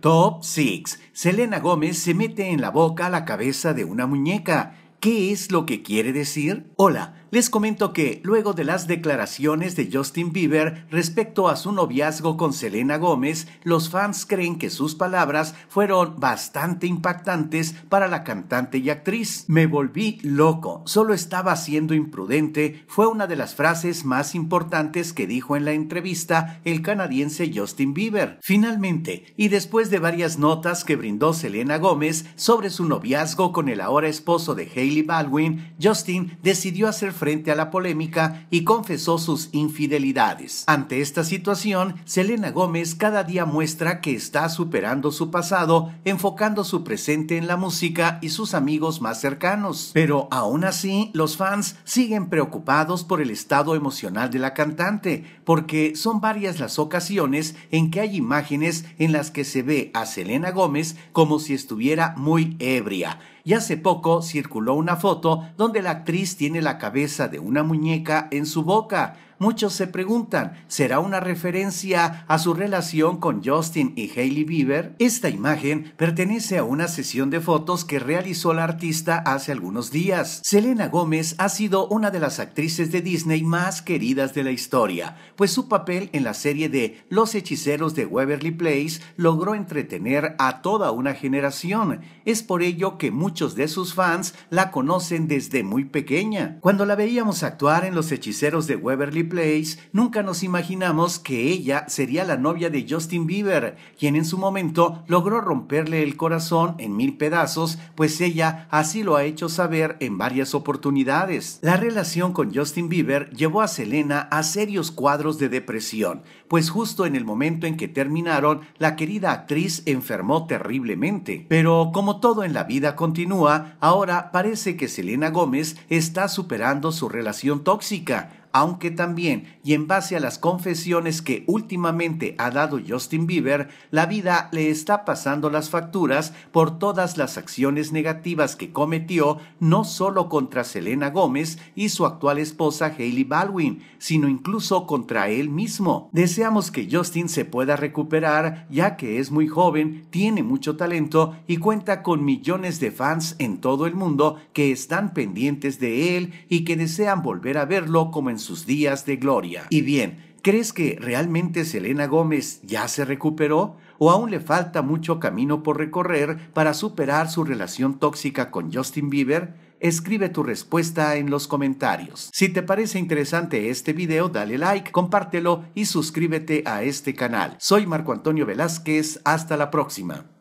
Top 6. Selena Gómez se mete en la boca la cabeza de una muñeca. ¿Qué es lo que quiere decir? Hola les comento que, luego de las declaraciones de Justin Bieber respecto a su noviazgo con Selena Gómez, los fans creen que sus palabras fueron bastante impactantes para la cantante y actriz. Me volví loco, solo estaba siendo imprudente, fue una de las frases más importantes que dijo en la entrevista el canadiense Justin Bieber. Finalmente, y después de varias notas que brindó Selena Gómez sobre su noviazgo con el ahora esposo de Hailey Baldwin, Justin decidió hacer frente a la polémica y confesó sus infidelidades. Ante esta situación, Selena Gómez cada día muestra que está superando su pasado, enfocando su presente en la música y sus amigos más cercanos. Pero aún así, los fans siguen preocupados por el estado emocional de la cantante, porque son varias las ocasiones en que hay imágenes en las que se ve a Selena Gómez como si estuviera muy ebria y hace poco circuló una foto donde la actriz tiene la cabeza de una muñeca en su boca muchos se preguntan, ¿será una referencia a su relación con Justin y Hailey Bieber? Esta imagen pertenece a una sesión de fotos que realizó la artista hace algunos días. Selena Gómez ha sido una de las actrices de Disney más queridas de la historia, pues su papel en la serie de Los hechiceros de Waverly Place logró entretener a toda una generación. Es por ello que muchos de sus fans la conocen desde muy pequeña. Cuando la veíamos actuar en Los hechiceros de Waverly Place, nunca nos imaginamos que ella sería la novia de Justin Bieber, quien en su momento logró romperle el corazón en mil pedazos, pues ella así lo ha hecho saber en varias oportunidades. La relación con Justin Bieber llevó a Selena a serios cuadros de depresión, pues justo en el momento en que terminaron, la querida actriz enfermó terriblemente. Pero como todo en la vida continúa, ahora parece que Selena Gómez está superando su relación tóxica aunque también, y en base a las confesiones que últimamente ha dado Justin Bieber, la vida le está pasando las facturas por todas las acciones negativas que cometió, no solo contra Selena Gómez y su actual esposa Hailey Baldwin, sino incluso contra él mismo. Deseamos que Justin se pueda recuperar, ya que es muy joven, tiene mucho talento y cuenta con millones de fans en todo el mundo que están pendientes de él y que desean volver a verlo como en su sus días de gloria. Y bien, ¿crees que realmente Selena Gómez ya se recuperó? ¿O aún le falta mucho camino por recorrer para superar su relación tóxica con Justin Bieber? Escribe tu respuesta en los comentarios. Si te parece interesante este video, dale like, compártelo y suscríbete a este canal. Soy Marco Antonio Velázquez, hasta la próxima.